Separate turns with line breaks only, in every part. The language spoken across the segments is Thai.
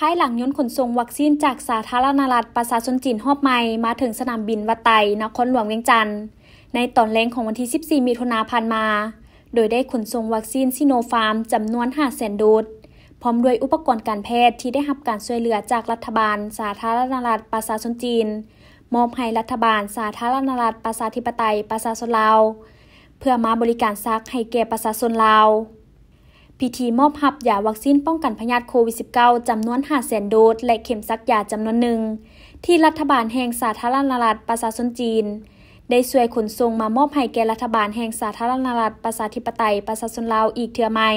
ภายหลังยนต์ขนส่งวัคซีนจากสาธารณรัฐประชาชนจีนฮอบไม่มาถึงสนามบินวัดไต นครหลวงเวียงจันทร์ในตอนแรงของวันที่14มิถุนาพัานมา โดยได้ขนส่งวัคซีนซิโนฟาร์ม จำนวน5แสนโดสพร้อมด้วยอุปกรณ์การแพทย์ที่ได้รับการช่วยเหลือจากรัฐบาลสาธารณรัฐประชาชนจีนมอบให้รัฐบาลสาธารณรัฐประชาธิปไตยประชาชนลาวเพื่อมาบริการซักให้แก่ประชาชนลาวพิธีมอบหับยาวัคซีนป้องกันพยาธิโควิด -19 จำนวน5แสนโดสและเข็มซักยาจำนวนหนึ่งที่รัฐบาลแห่งสาธารณรัฐประชาชนจีน ได้ส่วยขนส่งมามอบให้แก่รัฐบาลแห่งสาธารณรัฐประชาธิปไตยประชาชนลาวอีกเทือใหม่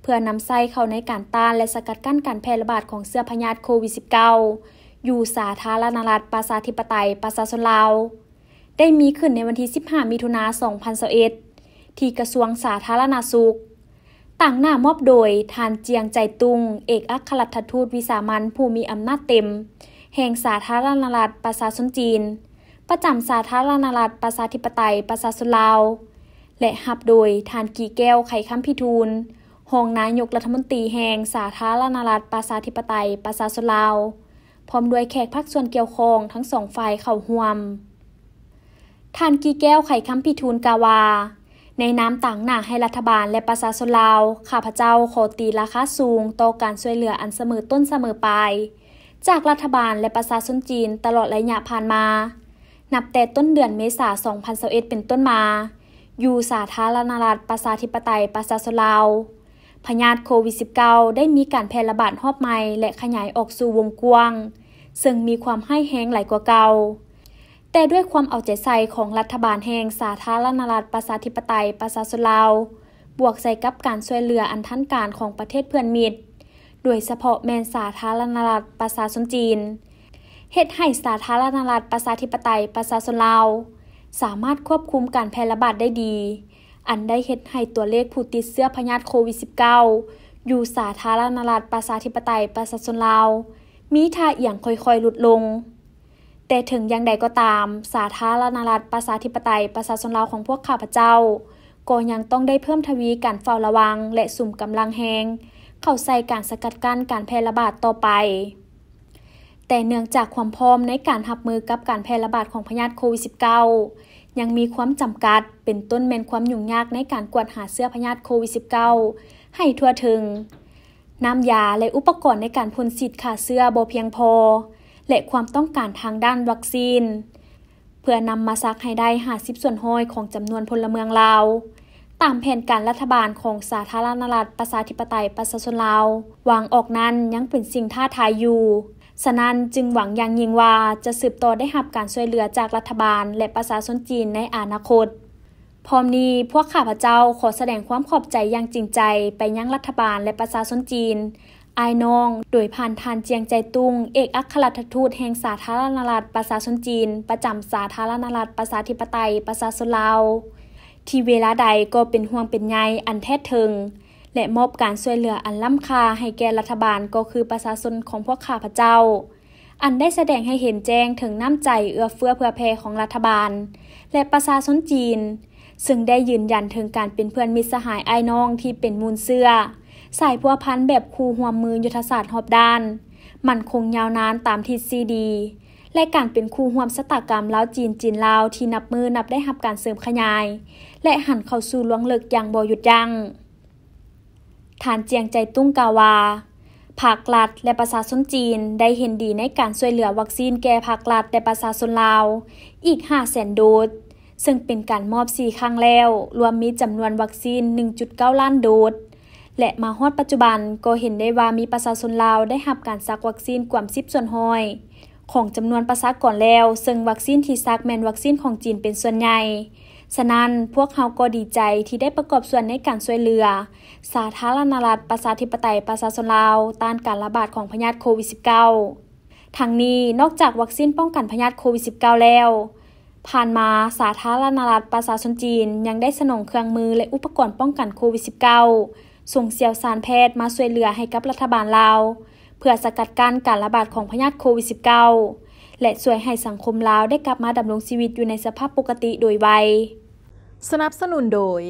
เพื่อนำไส้เข้าในการต้านและสกัดกั้นการแพร่ระบาดของเสื้อพยาธิโควิด -19 อยู่สาธารณรัฐประชาธิปไตยประชาชนลาว ได้มีขึ้นในวันที่ 15 มิถุนายน2021ที่กระทรวงสาธารณาสุขต่างหน้ามอบโดยทานเจียงใจตุง เอกอัครรัฐทูตวิสามันผู้มีอำนาจเต็ม แห่งสาธารณรัฐประชาชนจีน ประจำสาธารณรัฐประชาธิปไตยประชาชนลาว และหับโดยทานกีแก้วไข่ค้ำพิทูลหองนายกรัฐมนตรีแห่งสาธารณรัฐประชาธิปไตยประชาชนลาว พร้อมด้วยแขกพักส่วนเกี่ยวข้องทั้งสองฝ่ายเข้าห่วมท่านกีแก้วไข่ค้ำพิทูลกาวาในน้ำต่างหนักให้รัฐบาลและประชาชนลาวข้าพเจ้าขอตีราคาสูงต่อการช่วยเหลืออันเสมอต้นเสมอปลายจากรัฐบาลและประชาชนจีนตลอดระยะผ่านมา นับแต่ต้นเดือนเมษา2021 เป็นต้นมา อยู่สาธารณรัฐ ประชาธิปไตยประชาชนลาวพยาธิโควิด -19 ได้มีการแพร่ระบาดรอบใหม่และขยายออกสู่วงกว้างซึ่งมีความให้แห้งหลายกว่าเก่าแต่ด้วยความเอาใจใส่ของรัฐบาลแห่งสาธารณรัฐประชาธิปไตยประชาชนลาว บวกใส่กับการช่วยเหลืออันทันการของประเทศเพื่อนมิตร โดยเฉพาะแมนสาธารณรัฐประชาชนจีนเฮ็ดให้สาธารณรัฐประชาธิปไตยประชาชนลาว สามารถควบคุมการแพร่ระบาดได้ดี อันได้เฮ็ดให้ตัวเลขผู้ติดเชื้อพยาธิโควิด -19 อยู่สาธารณรัฐประชาธิปไตยประชาชนลาวมีท่าเอียงค่อยๆ ลดลงแต่ถึงอย่างใดก็ตาม สาธารณรัฐประชาธิปไตยประชาชนลาวของพวกข้าพเจ้า ก็ยังต้องได้เพิ่มทวีการเฝ้าระวัง และสุ่มกำลังแหงเข้าใส่การสกัดกั้นการแพร่ระบาดต่อไป แต่เนื่องจากความพร้อมในการหับมือกับการแพร่ระบาดของพยาธิโควิด -19 ยังมีความจำกัดเป็นต้นแมนความยุ่งยากในการกวดหาเสื้อพยาธิโควิด -19 ให้ทั่วถึง น้ำยาและอุปกรณ์ในการพ่นสีดขาเสื้อบ่เพียงพอและความต้องการทางด้านวัคซีน เพื่อนำมาซักให้ได้ 50ส่วนห้อยของจำนวนพลเมืองลาวตามแผนการรัฐบาลของสาธารณรัฐ ประชาธิปไตยประชาชนลาววางออกนั้นยังเป็นสิ่งท้าทายอยู่สนั้นจึงหวังอย่างยิ่งว่า จะสืบต่อได้หับการช่วยเหลือจากรัฐบาล และประชาชนจีนในอนาคตพร้อมนี้พวกข้าพเจ้าขอแสดงความขอบใจอย่างจริงใจ ไปยังรัฐบาลและประชาชนจีนอายนองโดยผ่านทานเจียงใจตุงเอกอัครราชทูตแห่งสาธารณรัฐประชาชนจีนประจำสาธารณรัฐประชาธิปไตยประชาชนลาว ที่เวลาใดก็เป็นห่วงเป็นใยอันแท้ถึงและมอบการช่วยเหลืออันล้ำค่าให้แก่รัฐบาลก็คือประชาชนของพวกข้าพเจ้า อันได้แสดงให้เห็นแจ้งถึงน้ำใจเอื้อเฟื้อเผื่อแผ่ของรัฐบาล และประชาชนจีน ซึ่งได้ยืนยันถึงการเป็นเพื่อนมิตรสหายไอ้น้องที่เป็นมูลเสื้อสายพัวพันแบบคูหัวมือยุทธศาสตร์หอบด้าน มันคงยาวนานตามทิศซีดี และการเป็นคูห่วมสตากรรมลาวจีนจีนลาวที่นับมือนับได้หับการเสริมขยาย และหันเข้าสู่ลวงเลิกอย่างบ่หยุดยัง้งฐานเจียงใจตุ้งกาวาภาครัฐและประชาชนจีนได้เห็นดีในการช่วยเหลือวัคซีนแก่ภาครัฐและประชาชนลาวอีก 5 0 0 0 0โดสซึ่งเป็นการมอบ4ครั้งแล้ว รวมมีจำนวนวัคซีน 1.9ล้านโดสและมาฮอดปัจจุบันก็เห็นได้ว่ามีประชาชนลาวได้รับการซักวัคซีนกว่า 10ส่วนห้อย ของจำนวนประชากรแล้ว ซึ่งวัคซีนที่ซักแมนวัคซีนของจีนเป็นส่วนใหญ่ฉะนั้นพวกเขาก็ดีใจที่ได้ประกอบส่วนในการช่วยเหลือ สาธารณรัฐประชาธิปไตยประชาชนลาวต้านการระบาดของพยาธิโควิด -19 ทั้งนี้นอกจากวัคซีนป้องกันพยาธิโควิด -19 แล้วผ่านมาสาธารณรัฐประชาชนจีนยังได้สนองเครื่องมือและอุปกรณ์ป้องกันโควิด -19 ส่งเสียวซานแพทย์มาช่วยเหลือให้กับรัฐบาลลาวเพื่อสกัดกั้นการระบาดของพยาธิโควิด -19 และช่วยให้สังคมลาวได้กลับมาดำรงชีวิตอยู่ในสภาพปกติโดยไวสนับสนุนโดย